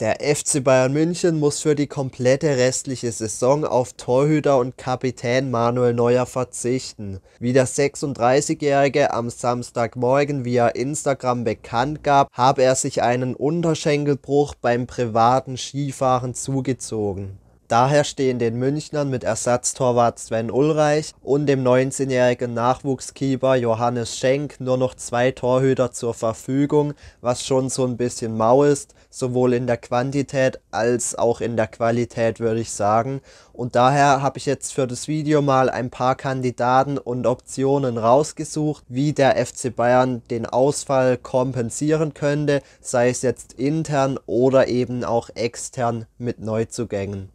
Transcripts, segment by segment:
Der FC Bayern München muss für die komplette restliche Saison auf Torhüter und Kapitän Manuel Neuer verzichten. Wie der 36-Jährige am Samstagmorgen via Instagram bekannt gab, habe er sich einen Unterschenkelbruch beim privaten Skifahren zugezogen. Daher stehen den Münchnern mit Ersatztorwart Sven Ulreich und dem 19-jährigen Nachwuchskeeper Johannes Schenk nur noch zwei Torhüter zur Verfügung, was schon so ein bisschen mau ist, sowohl in der Quantität als auch in der Qualität würde ich sagen. Und daher habe ich jetzt für das Video mal ein paar Kandidaten und Optionen rausgesucht, wie der FC Bayern den Ausfall kompensieren könnte, sei es jetzt intern oder eben auch extern mit Neuzugängen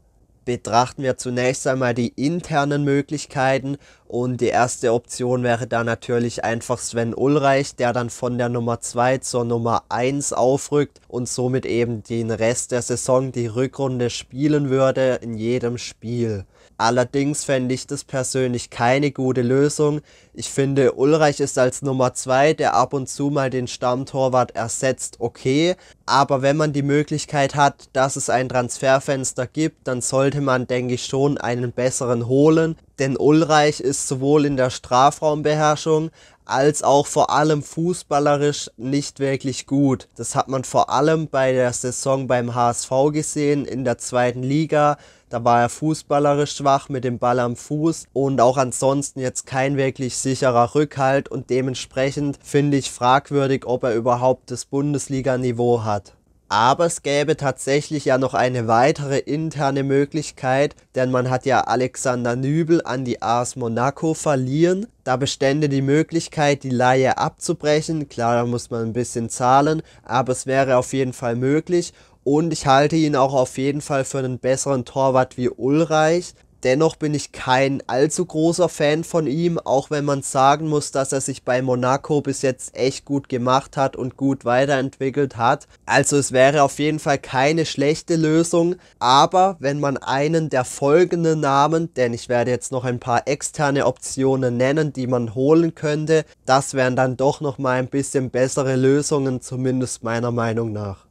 betrachten wir zunächst einmal die internen Möglichkeiten und die erste Option wäre da natürlich einfach Sven Ulreich, der dann von der Nummer 2 zur Nummer 1 aufrückt und somit eben den Rest der Saison, die Rückrunde spielen würde in jedem Spiel. Allerdings fände ich das persönlich keine gute Lösung. Ich finde, Ulreich ist als Nummer 2, der ab und zu mal den Stammtorwart ersetzt, okay. Aber wenn man die Möglichkeit hat, dass es ein Transferfenster gibt, dann sollte man, denke ich, schon einen besseren holen denn Ulreich ist sowohl in der Strafraumbeherrschung als auch vor allem fußballerisch nicht wirklich gut. Das hat man vor allem bei der Saison beim HSV gesehen in der zweiten Liga. Da war er fußballerisch schwach mit dem Ball am Fuß und auch ansonsten jetzt kein wirklich sicherer Rückhalt und dementsprechend finde ich fragwürdig, ob er überhaupt das Bundesliga-Niveau hat. Aber es gäbe tatsächlich ja noch eine weitere interne Möglichkeit, denn man hat ja Alexander Nübel an die Ars Monaco verliehen. Da bestände die Möglichkeit, die Laie abzubrechen. Klar, da muss man ein bisschen zahlen, aber es wäre auf jeden Fall möglich. Und ich halte ihn auch auf jeden Fall für einen besseren Torwart wie Ulreich. Dennoch bin ich kein allzu großer Fan von ihm, auch wenn man sagen muss, dass er sich bei Monaco bis jetzt echt gut gemacht hat und gut weiterentwickelt hat. Also es wäre auf jeden Fall keine schlechte Lösung, aber wenn man einen der folgenden Namen, denn ich werde jetzt noch ein paar externe Optionen nennen, die man holen könnte, das wären dann doch nochmal ein bisschen bessere Lösungen, zumindest meiner Meinung nach.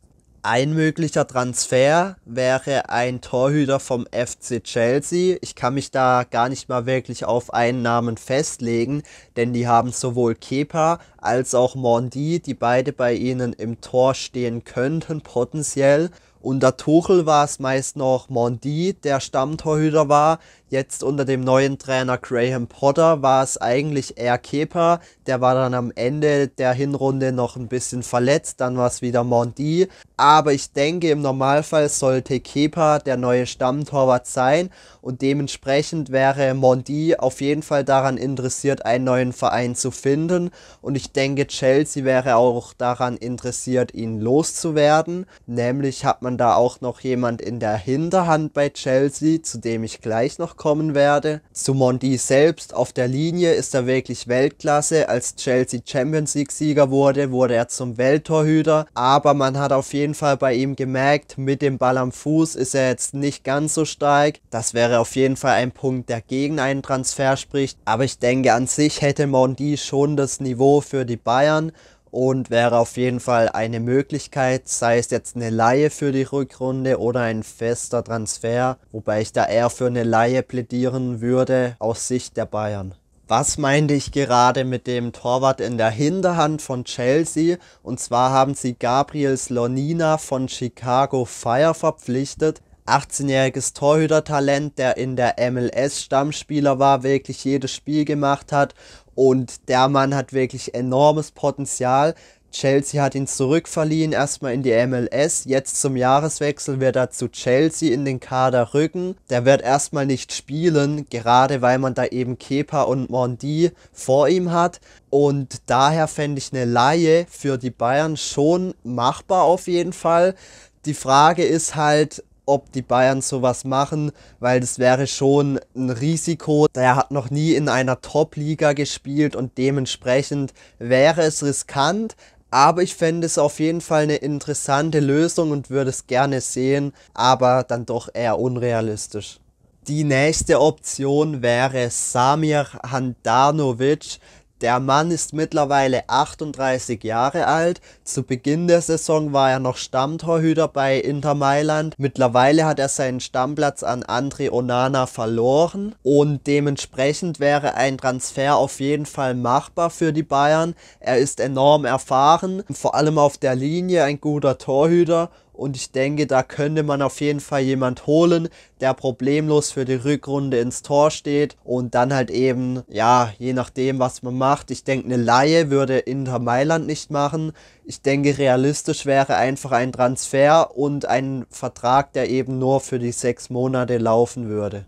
Ein möglicher Transfer wäre ein Torhüter vom FC Chelsea. Ich kann mich da gar nicht mal wirklich auf einen Namen festlegen, denn die haben sowohl Kepa als auch Mondi, die beide bei ihnen im Tor stehen könnten potenziell. Unter Tuchel war es meist noch Mondi, der Stammtorhüter war. Jetzt unter dem neuen Trainer Graham Potter war es eigentlich eher Kepa. Der war dann am Ende der Hinrunde noch ein bisschen verletzt. Dann war es wieder Mondi. Aber ich denke, im Normalfall sollte Kepa der neue Stammtorwart sein. Und dementsprechend wäre Mondi auf jeden Fall daran interessiert, einen neuen Verein zu finden. Und ich denke, Chelsea wäre auch daran interessiert, ihn loszuwerden. Nämlich hat man man da auch noch jemand in der Hinterhand bei Chelsea, zu dem ich gleich noch kommen werde. Zu Mondi selbst auf der Linie ist er wirklich Weltklasse. Als Chelsea Champions League Sieger wurde, wurde er zum Welttorhüter. Aber man hat auf jeden Fall bei ihm gemerkt, mit dem Ball am Fuß ist er jetzt nicht ganz so stark. Das wäre auf jeden Fall ein Punkt, der gegen einen Transfer spricht. Aber ich denke, an sich hätte Mondi schon das Niveau für die Bayern und wäre auf jeden Fall eine Möglichkeit, sei es jetzt eine Laie für die Rückrunde oder ein fester Transfer, wobei ich da eher für eine Laie plädieren würde aus Sicht der Bayern. Was meinte ich gerade mit dem Torwart in der Hinterhand von Chelsea? Und zwar haben sie Gabriel Slonina von Chicago Fire verpflichtet. 18-jähriges Torhütertalent, der in der MLS Stammspieler war, wirklich jedes Spiel gemacht hat und der Mann hat wirklich enormes Potenzial. Chelsea hat ihn zurückverliehen, erstmal in die MLS. Jetzt zum Jahreswechsel wird er zu Chelsea in den Kader rücken. Der wird erstmal nicht spielen, gerade weil man da eben Kepa und Mondi vor ihm hat. Und daher fände ich eine Laie für die Bayern schon machbar auf jeden Fall. Die Frage ist halt, ob die Bayern sowas machen, weil das wäre schon ein Risiko. Er hat noch nie in einer Top-Liga gespielt und dementsprechend wäre es riskant. Aber ich fände es auf jeden Fall eine interessante Lösung und würde es gerne sehen, aber dann doch eher unrealistisch. Die nächste Option wäre Samir Handanovic. Der Mann ist mittlerweile 38 Jahre alt. Zu Beginn der Saison war er noch Stammtorhüter bei Inter Mailand. Mittlerweile hat er seinen Stammplatz an André Onana verloren und dementsprechend wäre ein Transfer auf jeden Fall machbar für die Bayern. Er ist enorm erfahren, vor allem auf der Linie ein guter Torhüter und ich denke, da könnte man auf jeden Fall jemand holen, der problemlos für die Rückrunde ins Tor steht und dann halt eben, ja, je nachdem, was man macht. Ich denke, eine Laie würde Inter Mailand nicht machen. Ich denke, realistisch wäre einfach ein Transfer und ein Vertrag, der eben nur für die sechs Monate laufen würde.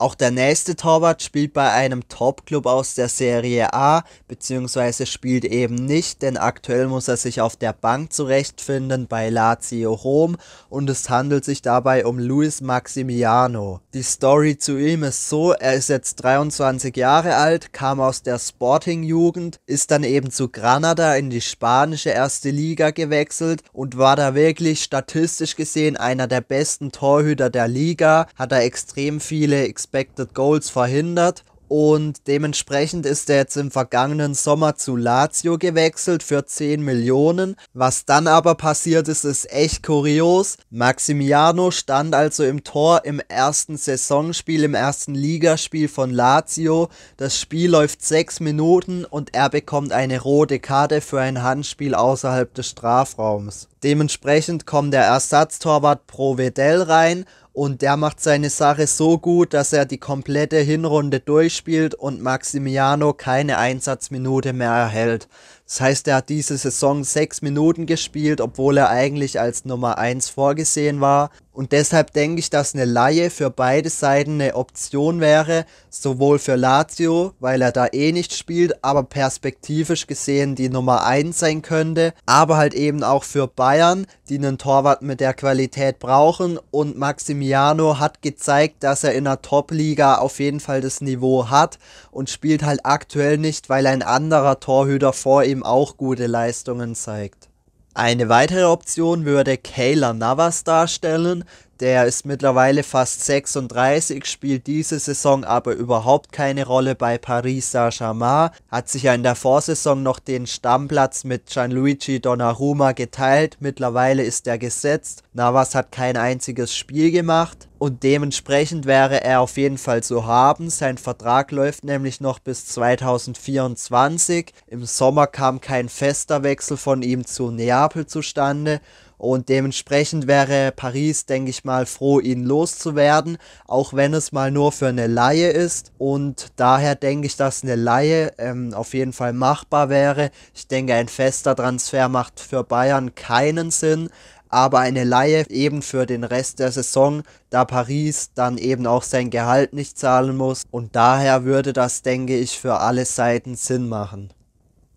Auch der nächste Torwart spielt bei einem Top-Club aus der Serie A, beziehungsweise spielt eben nicht, denn aktuell muss er sich auf der Bank zurechtfinden bei Lazio Rom und es handelt sich dabei um Luis Maximiano. Die Story zu ihm ist so, er ist jetzt 23 Jahre alt, kam aus der Sporting-Jugend, ist dann eben zu Granada in die spanische erste Liga gewechselt und war da wirklich statistisch gesehen einer der besten Torhüter der Liga, hat er extrem viele Expected Goals verhindert. Und dementsprechend ist er jetzt im vergangenen Sommer zu Lazio gewechselt für 10 Millionen. Was dann aber passiert ist, ist echt kurios. Maximiano stand also im Tor im ersten Saisonspiel, im ersten Ligaspiel von Lazio. Das Spiel läuft 6 Minuten und er bekommt eine rote Karte für ein Handspiel außerhalb des Strafraums. Dementsprechend kommt der Ersatztorwart Provedel rein und der macht seine Sache so gut, dass er die komplette Hinrunde durchspielt und Maximiano keine Einsatzminute mehr erhält. Das heißt, er hat diese Saison sechs Minuten gespielt, obwohl er eigentlich als Nummer eins vorgesehen war. Und deshalb denke ich, dass eine Laie für beide Seiten eine Option wäre, sowohl für Lazio, weil er da eh nicht spielt, aber perspektivisch gesehen die Nummer eins sein könnte, aber halt eben auch für Bayern, die einen Torwart mit der Qualität brauchen. Und Maximiano hat gezeigt, dass er in der Top-Liga auf jeden Fall das Niveau hat und spielt halt aktuell nicht, weil ein anderer Torhüter vor ihm Team auch gute Leistungen zeigt. Eine weitere Option würde Kayla Navas darstellen, der ist mittlerweile fast 36, spielt diese Saison aber überhaupt keine Rolle bei Paris Saint-Germain, hat sich ja in der Vorsaison noch den Stammplatz mit Gianluigi Donnarumma geteilt, mittlerweile ist er gesetzt, Navas hat kein einziges Spiel gemacht und dementsprechend wäre er auf jeden Fall zu haben. Sein Vertrag läuft nämlich noch bis 2024. Im Sommer kam kein fester Wechsel von ihm zu Neapel zustande und dementsprechend wäre Paris, denke ich mal, froh, ihn loszuwerden, auch wenn es mal nur für eine Laie ist. Und daher denke ich, dass eine Laie ähm, auf jeden Fall machbar wäre. Ich denke, ein fester Transfer macht für Bayern keinen Sinn. Aber eine Laie eben für den Rest der Saison, da Paris dann eben auch sein Gehalt nicht zahlen muss. Und daher würde das, denke ich, für alle Seiten Sinn machen.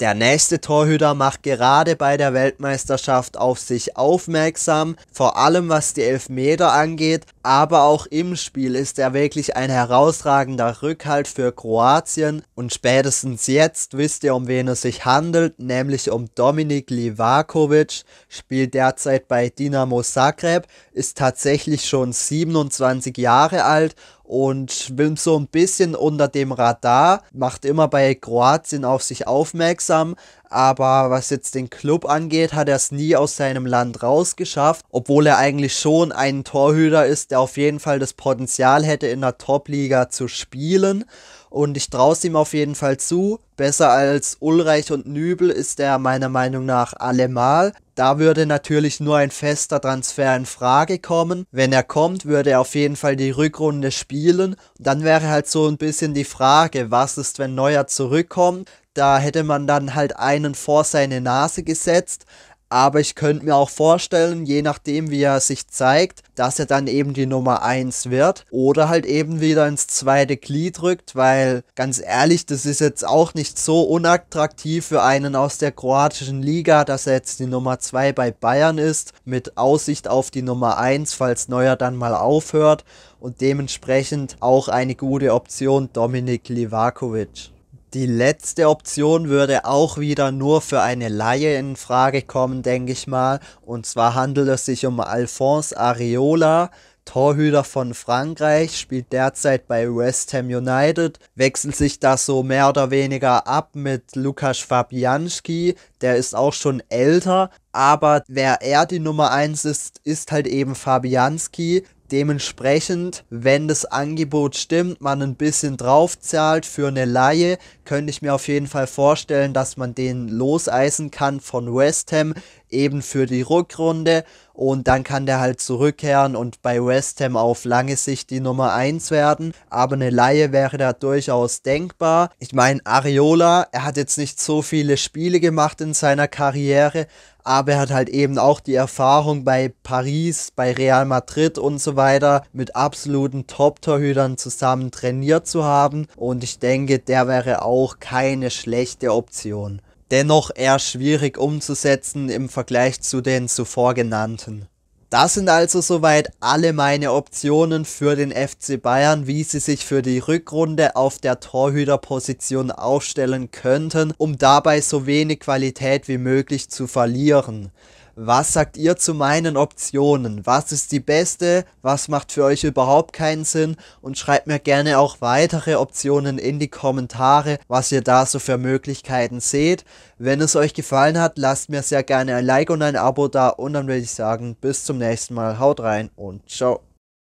Der nächste Torhüter macht gerade bei der Weltmeisterschaft auf sich aufmerksam, vor allem was die Elfmeter angeht, aber auch im Spiel ist er wirklich ein herausragender Rückhalt für Kroatien und spätestens jetzt wisst ihr, um wen es sich handelt, nämlich um Dominik Livakovic, spielt derzeit bei Dinamo Zagreb, ist tatsächlich schon 27 Jahre alt und schwimmt so ein bisschen unter dem Radar, macht immer bei Kroatien auf sich aufmerksam, aber was jetzt den Club angeht, hat er es nie aus seinem Land rausgeschafft, obwohl er eigentlich schon ein Torhüter ist, der auf jeden Fall das Potenzial hätte, in der Top-Liga zu spielen. Und ich traue es ihm auf jeden Fall zu. Besser als Ulreich und Nübel ist er meiner Meinung nach allemal. Da würde natürlich nur ein fester Transfer in Frage kommen. Wenn er kommt, würde er auf jeden Fall die Rückrunde spielen. Dann wäre halt so ein bisschen die Frage, was ist, wenn Neuer zurückkommt? Da hätte man dann halt einen vor seine Nase gesetzt. Aber ich könnte mir auch vorstellen, je nachdem wie er sich zeigt, dass er dann eben die Nummer 1 wird oder halt eben wieder ins zweite Glied rückt, weil ganz ehrlich, das ist jetzt auch nicht so unattraktiv für einen aus der kroatischen Liga, dass er jetzt die Nummer 2 bei Bayern ist, mit Aussicht auf die Nummer 1, falls Neuer dann mal aufhört und dementsprechend auch eine gute Option Dominik Livakovic. Die letzte Option würde auch wieder nur für eine Laie in Frage kommen, denke ich mal. Und zwar handelt es sich um Alphonse Areola, Torhüter von Frankreich, spielt derzeit bei West Ham United, wechselt sich das so mehr oder weniger ab mit Lukas Fabianski, der ist auch schon älter, aber wer er die Nummer 1 ist, ist halt eben Fabianski. Dementsprechend, wenn das Angebot stimmt, man ein bisschen draufzahlt für eine Laie, könnte ich mir auf jeden Fall vorstellen, dass man den loseisen kann von West Ham eben für die Rückrunde und dann kann der halt zurückkehren und bei West Ham auf lange Sicht die Nummer 1 werden. Aber eine Laie wäre da durchaus denkbar. Ich meine, Ariola, er hat jetzt nicht so viele Spiele gemacht in seiner Karriere, aber er hat halt eben auch die Erfahrung bei Paris, bei Real Madrid und so weiter mit absoluten Top-Torhütern zusammen trainiert zu haben und ich denke, der wäre auch keine schlechte Option dennoch eher schwierig umzusetzen im Vergleich zu den zuvor genannten. Das sind also soweit alle meine Optionen für den FC Bayern, wie sie sich für die Rückrunde auf der Torhüterposition aufstellen könnten, um dabei so wenig Qualität wie möglich zu verlieren. Was sagt ihr zu meinen Optionen? Was ist die beste? Was macht für euch überhaupt keinen Sinn? Und schreibt mir gerne auch weitere Optionen in die Kommentare, was ihr da so für Möglichkeiten seht. Wenn es euch gefallen hat, lasst mir sehr gerne ein Like und ein Abo da und dann würde ich sagen, bis zum nächsten Mal, haut rein und ciao.